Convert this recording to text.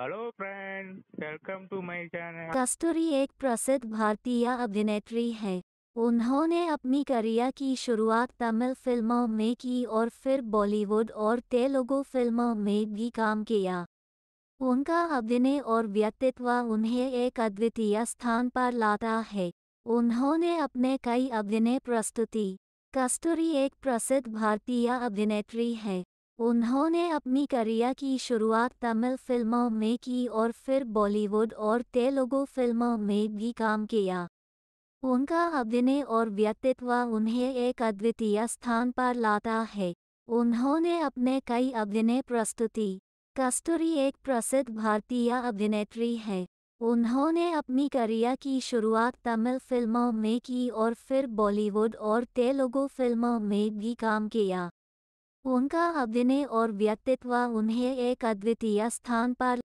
hello friend welcome to my channel Kasturi एक प्रसिद्ध भारतीय अभिनेत्री हैं उन्होंने अपनी करियर की शुरुआत तमिल फिल्मों में की और फिर बॉलीवुड और तेलुगु फिल्मों में भी काम किया उनका अभिनय और व्यक्तित्व उन्हें एक अद्वितीय स्थान पर लाता है उन्होंने अपने कई अभिनय प्रस्तुति कस्तूरी एक प्रसिद्ध भारतीय अभिनेत्री हैं उन्होंने अपनी करियर की शुरुआत तमिल फिल्मों में की और फिर बॉलीवुड और तेलुगु फिल्मों में भी काम किया उनका अभिनय और व्यक्तित्व उन्हें एक अद्वितीय स्थान पर लाता है उन्होंने अपने कई अभिनय प्रस्तुति कस्तूरी एक प्रसिद्ध भारतीय अभिनेत्री है उन्होंने अपनी करियर की शुरुआत तमिल फिल्मों में की और फिर बॉलीवुड और तेलुगु फिल्मों में भी काम किया उनका अभिनय और व्यक्तित्व उन्हें एक अद्वितीय स्थान पर